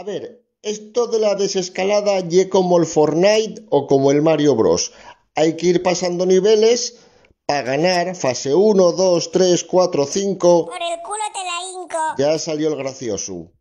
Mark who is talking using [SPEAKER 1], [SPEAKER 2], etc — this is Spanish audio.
[SPEAKER 1] A ver, esto de la desescalada y como el Fortnite o como el Mario Bros. Hay que ir pasando niveles para ganar fase 1, 2, 3, 4, 5. Por
[SPEAKER 2] el culo te la inco.
[SPEAKER 1] Ya salió el gracioso.